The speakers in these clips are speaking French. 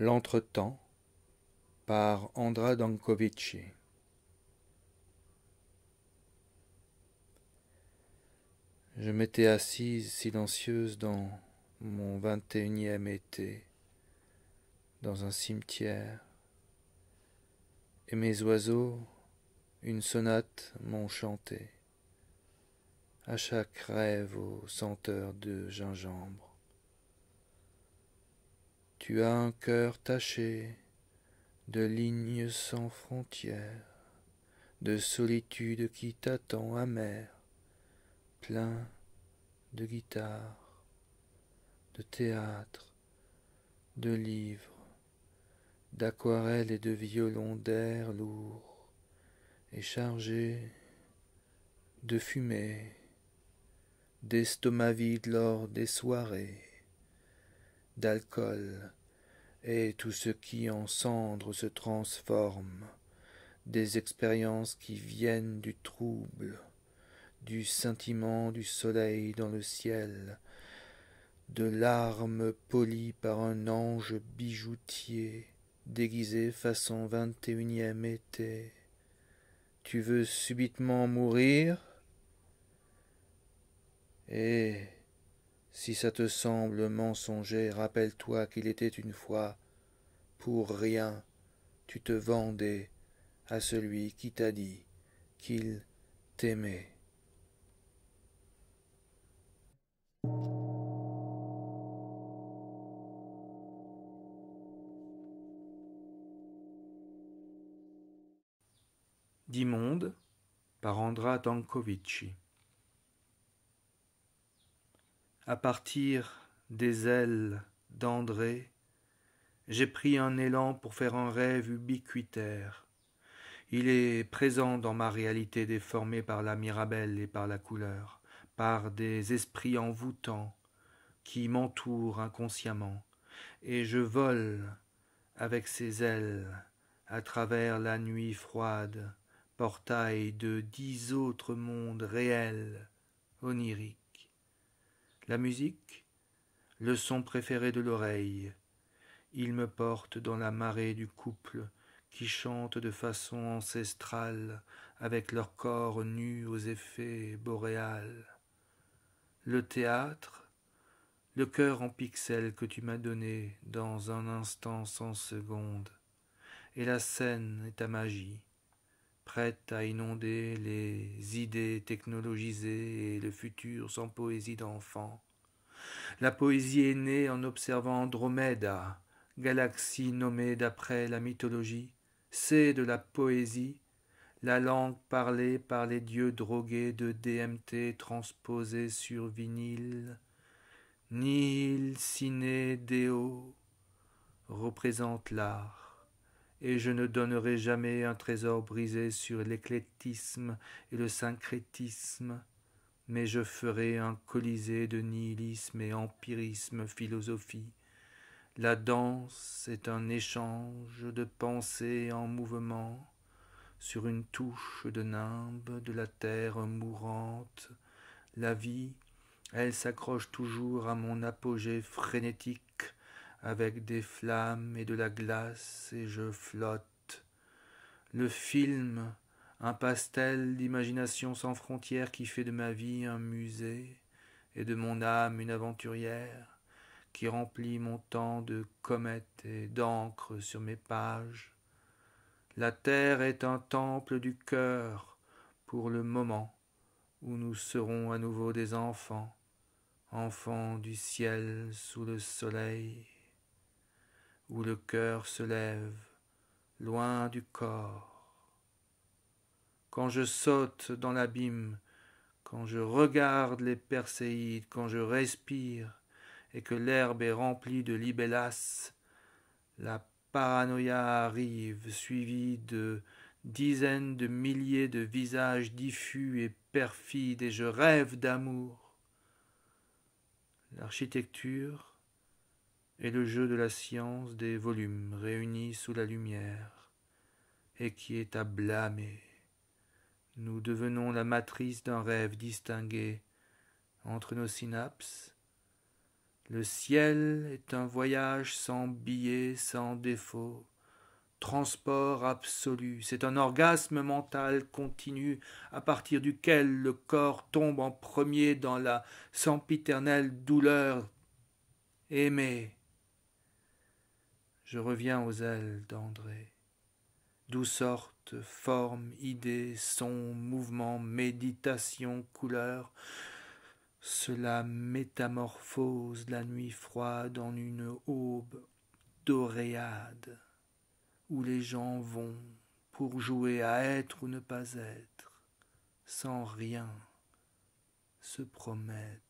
L'entretemps par Andra Dankovici. Je m'étais assise silencieuse dans mon vingt-et-unième été, dans un cimetière, et mes oiseaux, une sonate, m'ont chanté, à chaque rêve aux senteurs de gingembre. Tu as un cœur taché de lignes sans frontières, de solitude qui t'attend amère, plein de guitares, de théâtres, de livres, d'aquarelles et de violons d'air lourd et chargé de fumée, d'estomac vide lors des soirées d'alcool, et tout ce qui en cendre se transforme, des expériences qui viennent du trouble, du scintillement du soleil dans le ciel, de larmes polies par un ange bijoutier, déguisé façon vingt et unième été. Tu veux subitement mourir? Et eh, si ça te semble mensonger, rappelle-toi qu'il était une fois, pour rien, tu te vendais à celui qui t'a dit qu'il t'aimait. Dimonde par Andra à partir des ailes d'André, j'ai pris un élan pour faire un rêve ubiquitaire. Il est présent dans ma réalité déformée par la mirabelle et par la couleur, par des esprits envoûtants qui m'entourent inconsciemment, et je vole avec ses ailes à travers la nuit froide, portail de dix autres mondes réels, oniriques la musique, le son préféré de l'oreille. Il me porte dans la marée du couple qui chante de façon ancestrale avec leur corps nus aux effets boréales. Le théâtre, le cœur en pixels que tu m'as donné dans un instant sans seconde, et la scène est ta magie, prête à inonder les idées technologisées et le futur sans poésie d'enfant. La poésie est née en observant Andromède, galaxie nommée d'après la mythologie. C'est de la poésie, la langue parlée par les dieux drogués de DMT transposée sur vinyle. Nil sine deo représente l'art et je ne donnerai jamais un trésor brisé sur l'éclectisme et le syncrétisme, mais je ferai un colisée de nihilisme et empirisme philosophie. La danse est un échange de pensées en mouvement sur une touche de nimbe de la terre mourante. La vie, elle s'accroche toujours à mon apogée frénétique avec des flammes et de la glace, et je flotte. Le film, un pastel d'imagination sans frontières qui fait de ma vie un musée, et de mon âme une aventurière, qui remplit mon temps de comètes et d'encre sur mes pages. La terre est un temple du cœur pour le moment où nous serons à nouveau des enfants, enfants du ciel sous le soleil où le cœur se lève, loin du corps. Quand je saute dans l'abîme, quand je regarde les Perséides, quand je respire, et que l'herbe est remplie de libellas, la paranoïa arrive, suivie de dizaines de milliers de visages diffus et perfides, et je rêve d'amour. L'architecture, et le jeu de la science des volumes réunis sous la lumière, et qui est à blâmer. Nous devenons la matrice d'un rêve distingué entre nos synapses. Le ciel est un voyage sans billets, sans défaut, transport absolu, c'est un orgasme mental continu à partir duquel le corps tombe en premier dans la sempiternelle douleur. aimée je reviens aux ailes d'André, d'où sortent formes, idées, sons, mouvements, méditations, couleurs, cela métamorphose la nuit froide en une aube d'oréade, où les gens vont pour jouer à être ou ne pas être, sans rien se promettre.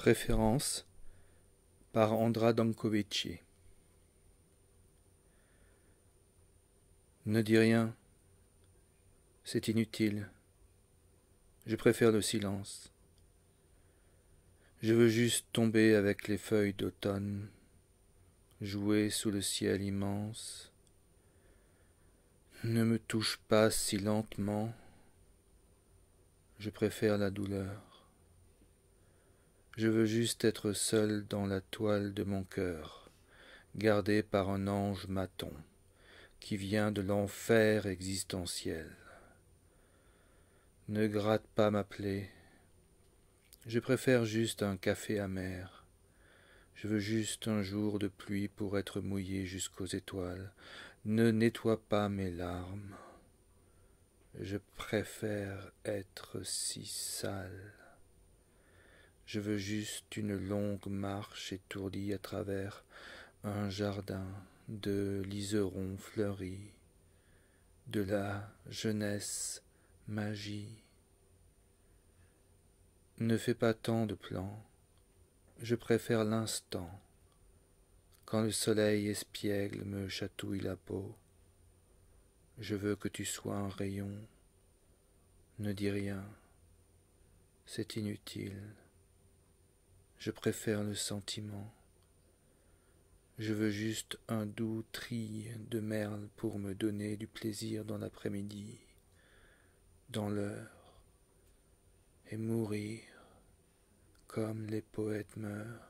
Préférence par Andra Dankovici. Ne dis rien, c'est inutile. Je préfère le silence. Je veux juste tomber avec les feuilles d'automne, jouer sous le ciel immense. Ne me touche pas si lentement, je préfère la douleur. Je veux juste être seul dans la toile de mon cœur, gardé par un ange maton, qui vient de l'enfer existentiel. Ne gratte pas ma plaie, je préfère juste un café amer. Je veux juste un jour de pluie pour être mouillé jusqu'aux étoiles. Ne nettoie pas mes larmes. Je préfère être si sale. Je veux juste une longue marche étourdie à travers un jardin de liserons fleuris, de la jeunesse magie. Ne fais pas tant de plans, je préfère l'instant, quand le soleil espiègle me chatouille la peau. Je veux que tu sois un rayon, ne dis rien, c'est inutile. Je préfère le sentiment. Je veux juste un doux tri de merle pour me donner du plaisir dans l'après-midi, dans l'heure, et mourir comme les poètes meurent.